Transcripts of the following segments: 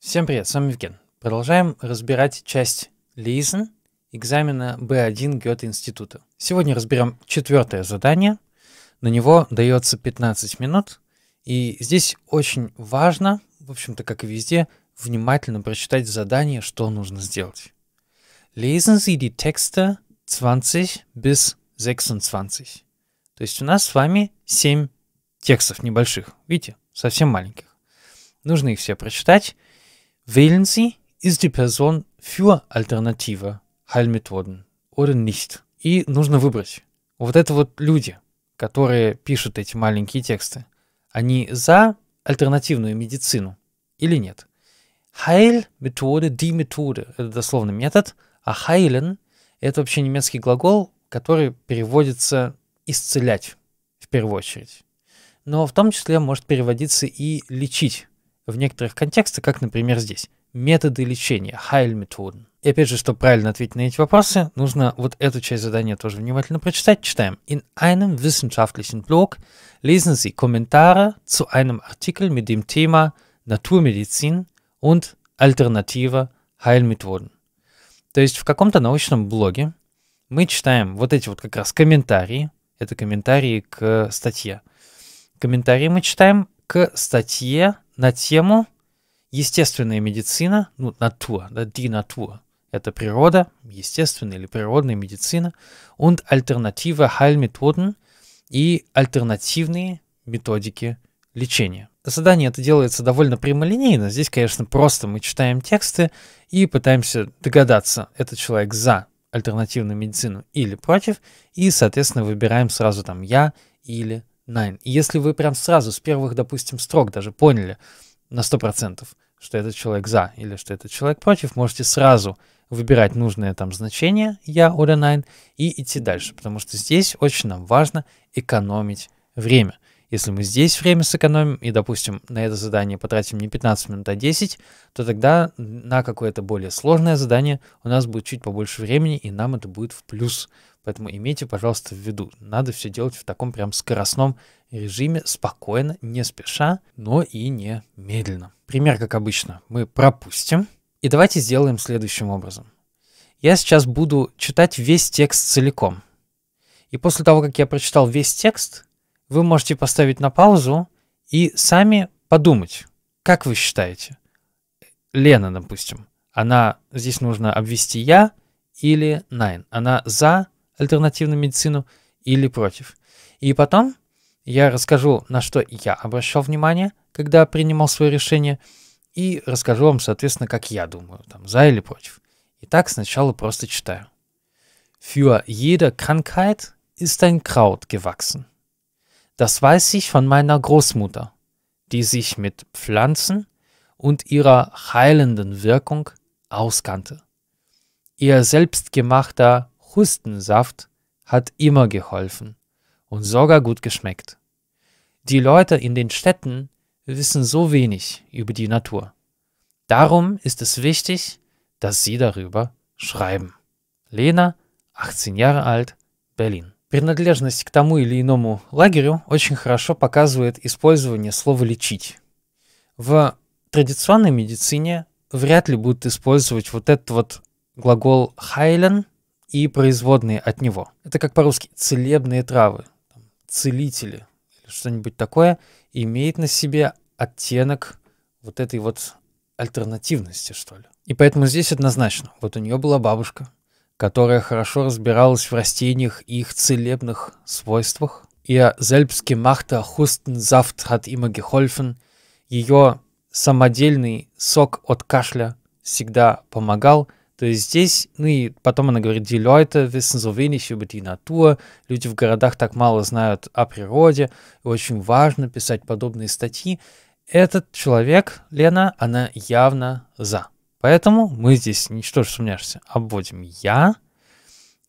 Всем привет, с вами Евген. Продолжаем разбирать часть Лизен экзамена B1 Гёте-института. Сегодня разберем четвертое задание. На него дается 15 минут. И здесь очень важно, в общем-то, как и везде, внимательно прочитать задание, что нужно сделать. Lesen Sie die Texte 20 bis 26. То есть у нас с вами 7 текстов небольших, видите, совсем маленьких. Нужно их все прочитать Wählen Sie, ist die Person für alternative Heilmethoden oder nicht. И нужно выбрать. Вот это вот люди, которые пишут эти маленькие тексты. Они за альтернативную медицину или нет? Heilmethode, die Methode, это дословно метод, а heilen – это вообще немецкий глагол, который переводится «исцелять» в первую очередь. Но в том числе может переводиться и «лечить», в некоторых контекстах, как, например, здесь. Методы лечения, Heilmethoden. И опять же, чтобы правильно ответить на эти вопросы, нужно вот эту часть задания тоже внимательно прочитать. Читаем. In einem wissenschaftlichen Blog lesen Sie Kommentare zu einem Artikel mit dem Thema Naturmedizin und Alternative Heilmethoden. То есть в каком-то научном блоге мы читаем вот эти вот как раз комментарии, это комментарии к статье. Комментарии мы читаем к статье на тему естественная медицина, ну, натура, да, die Natur. Это природа, естественная или природная медицина, und альтернатива Heilmethoden и альтернативные методики лечения. Задание это делается довольно прямолинейно. Здесь, конечно, просто мы читаем тексты и пытаемся догадаться, этот человек за альтернативную медицину или против, и, соответственно, выбираем сразу там «я» или nine. если вы прям сразу, с первых, допустим, строк даже поняли на 100%, что этот человек за или что этот человек против, можете сразу выбирать нужное там значение я, or nine и идти дальше, потому что здесь очень нам важно экономить время. Если мы здесь время сэкономим и, допустим, на это задание потратим не 15 минут, а 10, то тогда на какое-то более сложное задание у нас будет чуть побольше времени, и нам это будет в плюс. Поэтому имейте, пожалуйста, в виду, надо все делать в таком прям скоростном режиме, спокойно, не спеша, но и не медленно. Пример, как обычно, мы пропустим. И давайте сделаем следующим образом. Я сейчас буду читать весь текст целиком. И после того, как я прочитал весь текст, вы можете поставить на паузу и сами подумать, как вы считаете. Лена, допустим, она здесь нужно обвести я или найн. Она за альтернативную медицину или против. И потом я расскажу, на что я обращал внимание, когда принимал свое решение, и расскажу вам, соответственно, как я думаю, там, за или против. Итак, сначала просто читаю. Für jede Krankheit ist ein Kraut gewachsen. Das weiß ich von meiner Großmutter, die sich mit Pflanzen und ihrer heilenden Wirkung auskannte. Ihr selbstgemachter Hustensaft hat immer geholfen und sogar gut geschmeckt. Die Leute in den Städten wissen so wenig über die Natur. Darum ist es wichtig, dass sie darüber schreiben. Lena, 18 Jahre alt, Berlin. Принадлежность к тому или иному лагерю очень хорошо показывает использование слова «лечить». В традиционной медицине вряд ли будут использовать вот этот вот глагол «хайлен» и производные от него. Это как по-русски «целебные травы», «целители» или что-нибудь такое, имеет на себе оттенок вот этой вот альтернативности, что ли. И поэтому здесь однозначно, вот у нее была бабушка, которая хорошо разбиралась в растениях и их целебных свойствах. Ihr selbstgemachter Hustensaft hat immer geholfen. Ее самодельный сок от кашля всегда помогал. То есть здесь, ну и потом она говорит, die Leute wissen so wenig über die Natur, люди в городах так мало знают о природе, очень важно писать подобные статьи. Этот человек, Лена, она явно за. Поэтому мы здесь, ничто же сомнешься, обводим «я»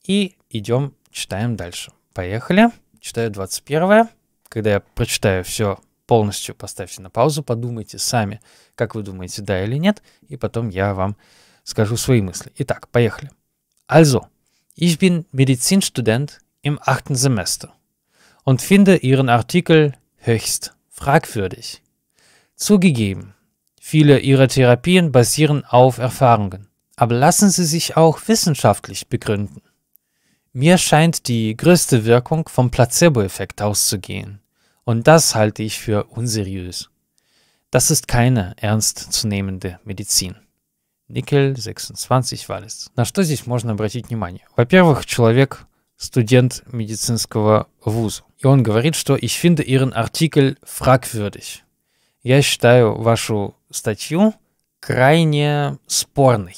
и идем, читаем дальше. Поехали. Читаю 21. Когда я прочитаю все полностью, поставьте на паузу, подумайте сами, как вы думаете, да или нет, и потом я вам скажу свои мысли. Итак, поехали. Also, ich bin Medizinstudent im achten Semester und finde Ihren Artikel höchst fragwürdig. Zugegeben, Viele ihrer Therapien basieren auf Erfahrungen. Aber lassen sie sich auch wissenschaftlich begründen. Mir scheint die größte Wirkung vom Placebo-Effekt auszugehen. Und das halte ich für unseriös. Das ist keine ernstzunehmende Medizin. Никель, 26, Валес. На что здесь можно обратить внимание? Во-первых, человек студент медицинского вуза. И он говорит, что ich finde Ihren Artikel fragwürdig. я считаю вашу статью крайне спорной.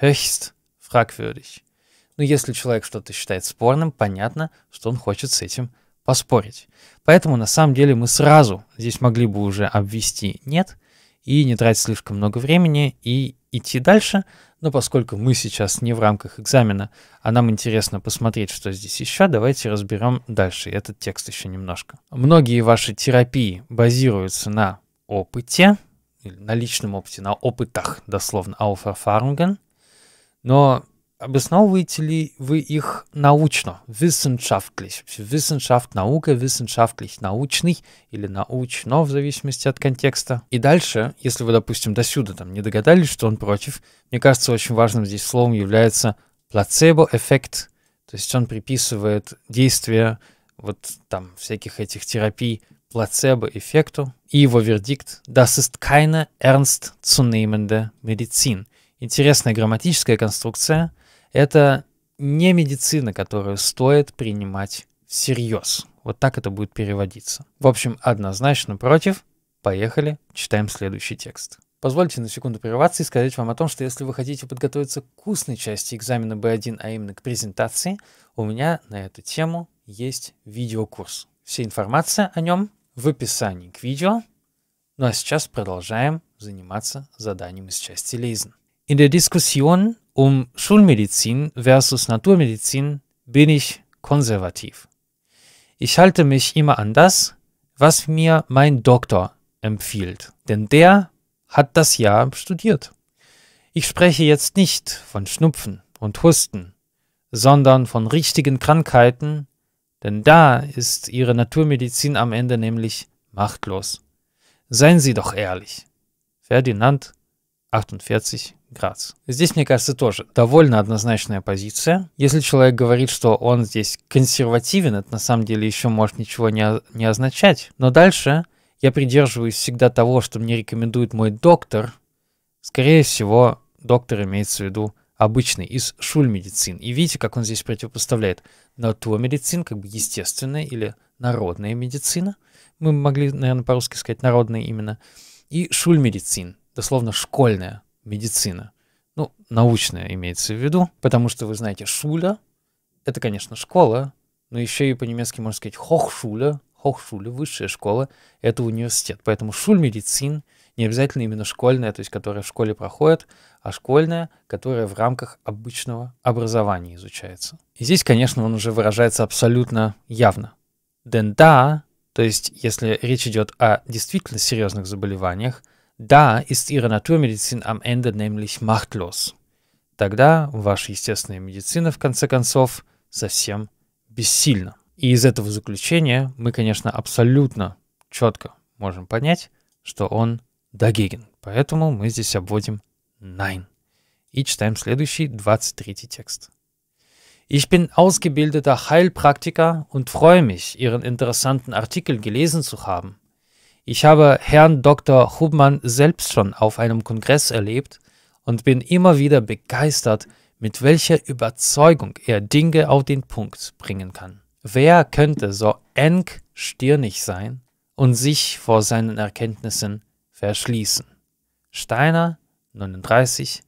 Höchst fragwürdig. Но ну, если человек что-то считает спорным, понятно, что он хочет с этим поспорить. Поэтому на самом деле мы сразу здесь могли бы уже обвести «нет» и не тратить слишком много времени и идти дальше. Но поскольку мы сейчас не в рамках экзамена, а нам интересно посмотреть, что здесь еще, давайте разберем дальше этот текст еще немножко. Многие ваши терапии базируются на опыте, на личном опыте, на опытах, дословно, Ауферфарунген, но обосновываете ли вы их научно, wissenschaftlich, Wissenschaft, наука, wissenschaftlich, научный или научно, в зависимости от контекста. И дальше, если вы, допустим, до сюда там не догадались, что он против, мне кажется, очень важным здесь словом является плацебо-эффект, то есть он приписывает действие вот там всяких этих терапий placebo и Его вердикт – das ist keine ernst Medizin. Интересная грамматическая конструкция – это не медицина, которую стоит принимать всерьез. Вот так это будет переводиться. В общем, однозначно против. Поехали, читаем следующий текст. Позвольте на секунду прерваться и сказать вам о том, что если вы хотите подготовиться к устной части экзамена B1, а именно к презентации, у меня на эту тему есть видеокурс. Вся информация о нем в описании к видео. Ну а сейчас продолжаем заниматься заданием из части Lesen. In der Diskussion um Schulmedizin versus Naturmedizin bin ich konservativ. Ich halte mich immer an das, was mir mein Doktor empfiehlt, denn der hat das Jahr studiert. Ich spreche jetzt nicht von Schnupfen und Husten, sondern von richtigen Krankheiten, Denn da ist Ihre Naturmedizin am Ende nämlich machtlos. Seien Sie doch ehrlich. Фердинанд, 48 Грац. Здесь, мне кажется, тоже довольно однозначная позиция. Если человек говорит, что он здесь консервативен, это на самом деле еще может ничего не, не означать. Но дальше я придерживаюсь всегда того, что мне рекомендует мой доктор. Скорее всего, доктор имеется в виду обычный, из шульмедицин. И видите, как он здесь противопоставляет натурмедицин, как бы естественная или народная медицина. Мы могли, наверное, по-русски сказать народная именно. И шульмедицин, дословно школьная медицина. Ну, научная имеется в виду, потому что вы знаете, шуля — это, конечно, школа, но еще и по-немецки можно сказать хохшуля, хохшуля, высшая школа, это университет. Поэтому шульмедицин — не обязательно именно школьная, то есть которая в школе проходит, а школьная, которая в рамках обычного образования изучается. И здесь, конечно, он уже выражается абсолютно явно. Ден да, то есть если речь идет о действительно серьезных заболеваниях, да, ist ihre Naturmedizin am Ende nämlich machtlos. Тогда ваша естественная медицина, в конце концов, совсем бессильна. И из этого заключения мы, конечно, абсолютно четко можем понять, что он Дагегин. Поэтому мы здесь обводим nein. И читаем следующий 23 текст. Ich bin ausgebildeter Heilpraktiker und freue mich, Ihren interessanten Artikel gelesen zu haben. Ich habe Herrn Dr. Hubmann selbst schon auf einem Kongress erlebt und bin immer wieder begeistert, mit welcher Überzeugung er Dinge auf den Punkt bringen kann. Wer könnte so engstirnig sein und sich vor seinen Erkenntnissen Verschließen. Steiner, 39,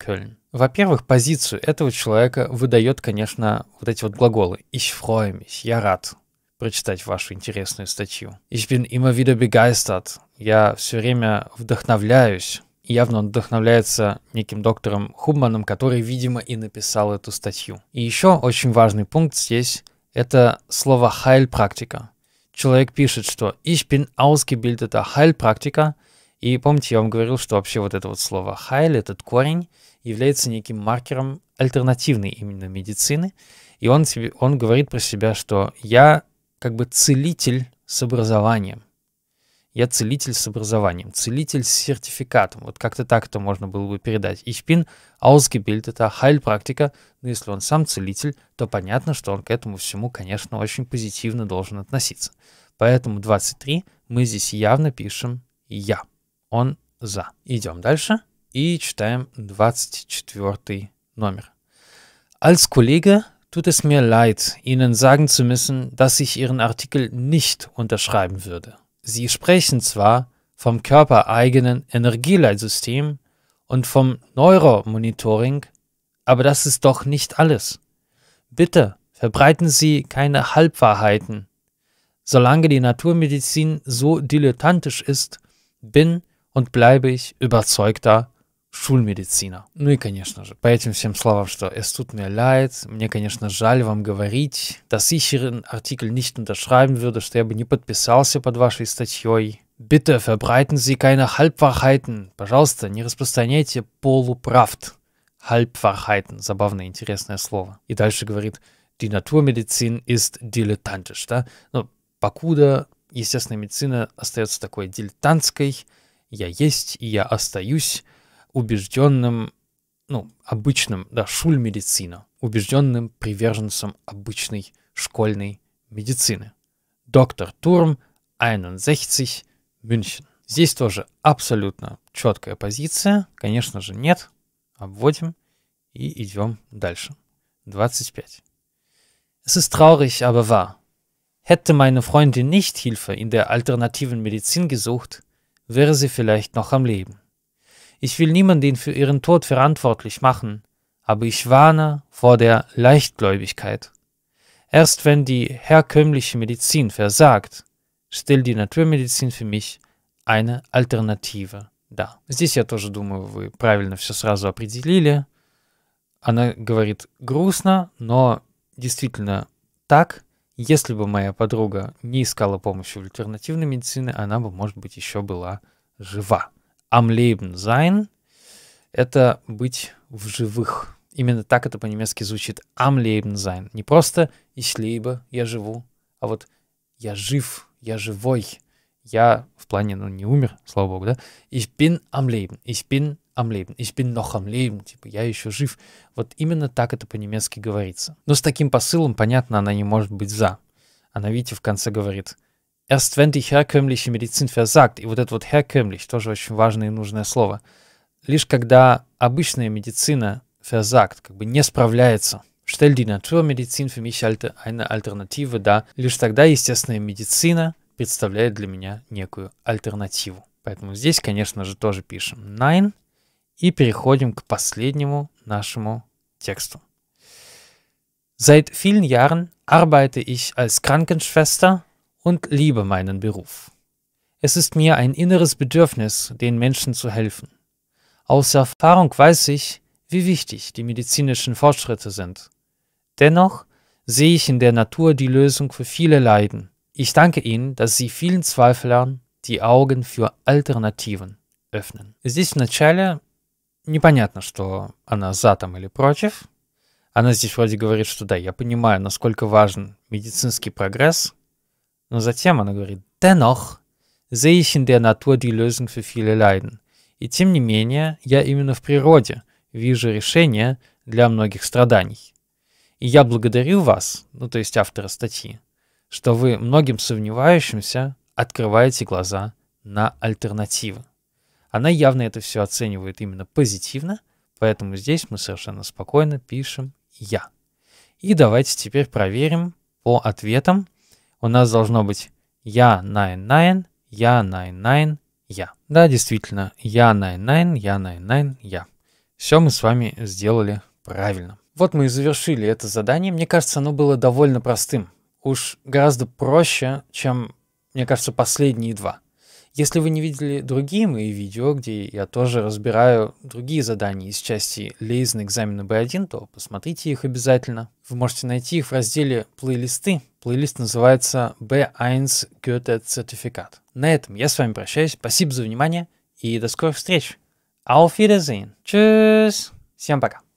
Köln. Во-первых, позицию этого человека выдает, конечно, вот эти вот глаголы «ich freue mich», «я рад» прочитать вашу интересную статью. «Ich bin immer wieder begeistert», «я все время вдохновляюсь». Явно он вдохновляется неким доктором Хубманом, который, видимо, и написал эту статью. И еще очень важный пункт здесь – это слово «heilpraktiker». Человек пишет, что «ich bin ausgebildeter Heilpraktiker», и помните, я вам говорил, что вообще вот это вот слово «хайль», этот корень, является неким маркером альтернативной именно медицины. И он, себе он говорит про себя, что я как бы целитель с образованием. Я целитель с образованием, целитель с сертификатом. Вот как-то так это можно было бы передать. Ich bin это хайль-практика. Но если он сам целитель, то понятно, что он к этому всему, конечно, очень позитивно должен относиться. Поэтому 23 мы здесь явно пишем «я». он за. Идем дальше и читаем 24 номер. Als Kollege tut es mir leid, Ihnen sagen zu müssen, dass ich Ihren Artikel nicht unterschreiben würde. Sie sprechen zwar vom körpereigenen Energieleitsystem und vom Neuromonitoring, aber das ist doch nicht alles. Bitte verbreiten Sie keine Halbwahrheiten. Solange die Naturmedizin so dilettantisch ist, bin ich und bleibe ich überzeugter Schulmediziner. Ну и, конечно же, по этим всем словам, что es tut mir leid, мне, конечно, жаль вам говорить, dass ich Ihren Artikel nicht unterschreiben würde, что я бы не подписался под вашей статьей. Bitte verbreiten Sie keine Halbwahrheiten. Пожалуйста, не распространяйте полуправд. Halbwahrheiten. Забавное, интересное слово. И дальше говорит, die Naturmedizin ist dilettantisch. Да? Ну, покуда естественная медицина остается такой дилетантской, я есть и я остаюсь убежденным, ну, обычным, да, шульмедицина, убежденным приверженцем обычной школьной медицины. Доктор Турм, 61, Мюнхен. Здесь тоже абсолютно четкая позиция. Конечно же, нет. Обводим и идем дальше. 25. Es ist traurig, aber wahr. Hätte meine Freundin nicht Hilfe in der alternativen Medizin gesucht, wäre sie vielleicht noch am Leben. Ich will niemanden für ihren Tod verantwortlich machen, aber ich warne vor der Leichtgläubigkeit. Erst wenn die herkömmliche Medizin versagt, stellt die Naturmedizin für mich eine Альтернатива. Да. Здесь я тоже думаю, вы правильно все сразу определили. Она говорит грустно, но действительно так. Если бы моя подруга не искала помощи в альтернативной медицине, она бы, может быть, еще была жива. Am Leben это быть в живых. Именно так это по-немецки звучит. Am Leben Не просто «ich lebe», «я живу», а вот «я жив», «я живой». Я в плане, ну, не умер, слава богу, да? Ich bin am Leben. Ich bin am Leben. Ich bin noch am Leben, типа я еще жив. Вот именно так это по-немецки говорится. Но с таким посылом, понятно, она не может быть за. Она, видите, в конце говорит «Erst wenn die herkömmliche Medizin versagt». И вот это вот «herkömmlich» тоже очень важное и нужное слово. Лишь когда обычная медицина versagt, как бы не справляется, Stell die Naturmedizin für mich eine Alternative да Лишь тогда естественная медицина представляет для меня некую альтернативу. Поэтому здесь, конечно же, тоже пишем nine И переходим к последнему нашему Textu. Seit vielen Jahren arbeite ich als Krankenschwester und liebe meinen Beruf. Es ist mir ein inneres Bedürfnis, den Menschen zu helfen. Aus Erfahrung weiß ich, wie wichtig die medizinischen Fortschritte sind. Dennoch sehe ich in der Natur die Lösung für viele Leiden. Ich danke Ihnen, dass Sie vielen Zweiflern die Augen für Alternativen öffnen. Здесь вначале непонятно, что она за там или против. Она здесь вроде говорит, что да, я понимаю, насколько важен медицинский прогресс, но затем она говорит, dennoch sehe ich in der Natur die Lösung für viele Leiden. И тем не менее, я именно в природе вижу решение для многих страданий. И я благодарю вас, ну то есть автора статьи, что вы многим сомневающимся открываете глаза на альтернативы. Она явно это все оценивает именно позитивно, поэтому здесь мы совершенно спокойно пишем «я». И давайте теперь проверим по ответам. У нас должно быть «я 99», «я 99», «я». Да, действительно, «я 99», «я 99», «я». Все мы с вами сделали правильно. Вот мы и завершили это задание. Мне кажется, оно было довольно простым. Уж гораздо проще, чем, мне кажется, последние два. Если вы не видели другие мои видео, где я тоже разбираю другие задания из части Лейзен экзамена B1, то посмотрите их обязательно. Вы можете найти их в разделе «Плейлисты». Плейлист называется B1 Goethe Certificat. На этом я с вами прощаюсь. Спасибо за внимание и до скорых встреч. Auf Wiedersehen. Tschüss. Всем пока.